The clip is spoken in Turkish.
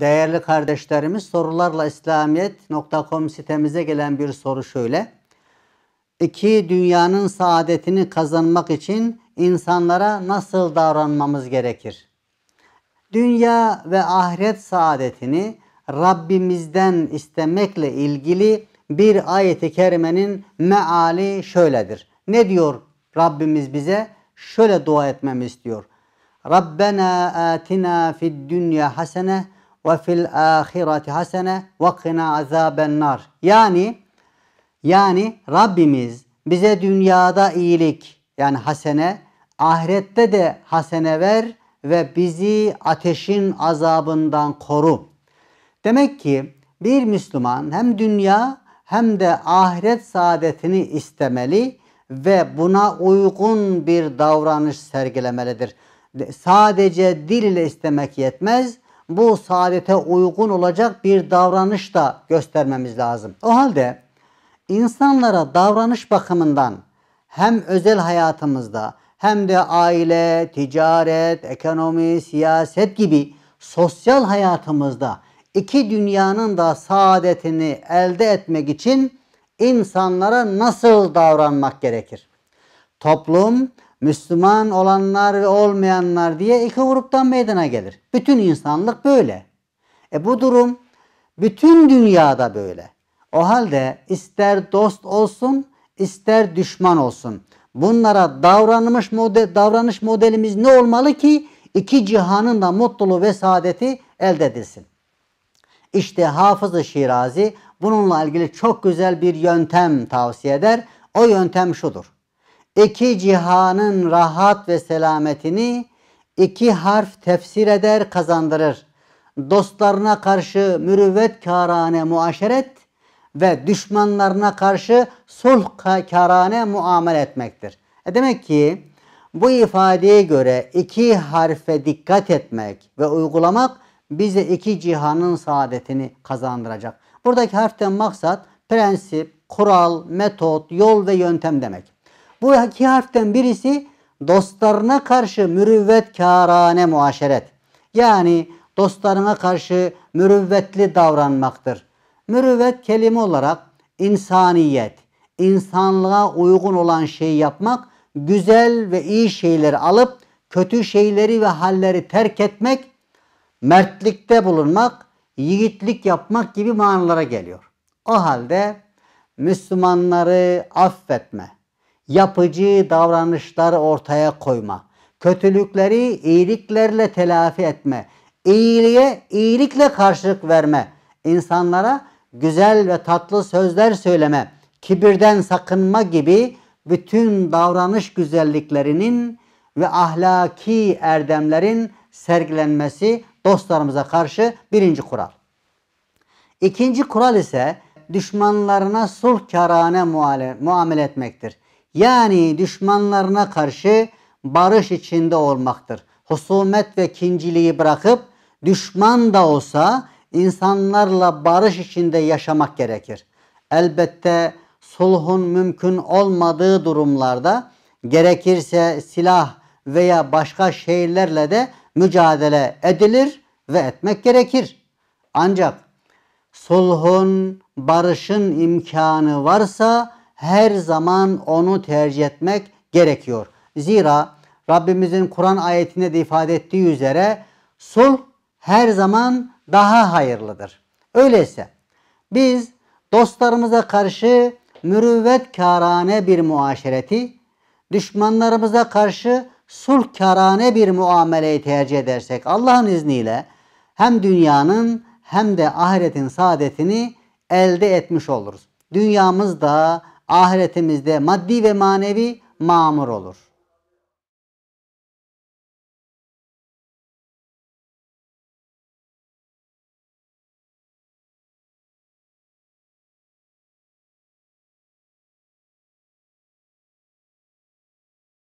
değerli kardeşlerimiz sorularla İslamiyet.com sitemize gelen bir soru şöyle. İki dünyanın saadetini kazanmak için insanlara nasıl davranmamız gerekir? Dünya ve ahiret saadetini Rabbimizden istemekle ilgili bir ayeti kerimenin meali şöyledir. Ne diyor Rabbimiz bize? Şöyle dua etmemi istiyor. Rabbena atina fid dünya hasene ve fil ahireti hasene ve kına azaben nar. Yani yani Rabbimiz bize dünyada iyilik yani hasene ahirette de hasene ver ve bizi ateşin azabından koru. Demek ki bir Müslüman hem dünya hem de ahiret saadetini istemeli ve buna uygun bir davranış sergilemelidir. Sadece dil ile istemek yetmez bu saadete uygun olacak bir davranış da göstermemiz lazım. O halde insanlara davranış bakımından hem özel hayatımızda hem de aile, ticaret, ekonomi, siyaset gibi sosyal hayatımızda iki dünyanın da saadetini elde etmek için insanlara nasıl davranmak gerekir? Toplum Müslüman olanlar ve olmayanlar diye iki gruptan meydana gelir. Bütün insanlık böyle. E bu durum bütün dünyada böyle. O halde ister dost olsun, ister düşman olsun. Bunlara davranmış model, davranış modelimiz ne olmalı ki iki cihanın da mutluluğu ve saadeti elde edilsin. İşte Hafız-ı Şirazi bununla ilgili çok güzel bir yöntem tavsiye eder. O yöntem şudur iki cihanın rahat ve selametini iki harf tefsir eder kazandırır. Dostlarına karşı karane muaşeret ve düşmanlarına karşı sulh karane muamele etmektir. E demek ki bu ifadeye göre iki harfe dikkat etmek ve uygulamak bize iki cihanın saadetini kazandıracak. Buradaki harften maksat prensip, kural, metot, yol ve yöntem demek. Bu iki harften birisi dostlarına karşı mürüvvetkârâne muaşeret. Yani dostlarına karşı mürüvvetli davranmaktır. Mürüvvet kelime olarak insaniyet, insanlığa uygun olan şeyi yapmak, güzel ve iyi şeyleri alıp kötü şeyleri ve halleri terk etmek, mertlikte bulunmak, yiğitlik yapmak gibi manalara geliyor. O halde Müslümanları affetme, yapıcı davranışlar ortaya koyma, kötülükleri iyiliklerle telafi etme, iyiliğe iyilikle karşılık verme, insanlara güzel ve tatlı sözler söyleme, kibirden sakınma gibi bütün davranış güzelliklerinin ve ahlaki erdemlerin sergilenmesi dostlarımıza karşı birinci kural. İkinci kural ise düşmanlarına sulh karane muamele etmektir. Yani düşmanlarına karşı barış içinde olmaktır. Husumet ve kinciliği bırakıp düşman da olsa insanlarla barış içinde yaşamak gerekir. Elbette sulhun mümkün olmadığı durumlarda gerekirse silah veya başka şeylerle de mücadele edilir ve etmek gerekir. Ancak sulhun, barışın imkanı varsa her zaman onu tercih etmek gerekiyor. Zira Rabbimizin Kur'an ayetinde de ifade ettiği üzere sulh her zaman daha hayırlıdır. Öyleyse biz dostlarımıza karşı mürüvvetkârâne bir muaşereti, düşmanlarımıza karşı sulhkârâne bir muameleyi tercih edersek Allah'ın izniyle hem dünyanın hem de ahiretin saadetini elde etmiş oluruz. Dünyamız da ahiretimizde maddi ve manevi mamur olur.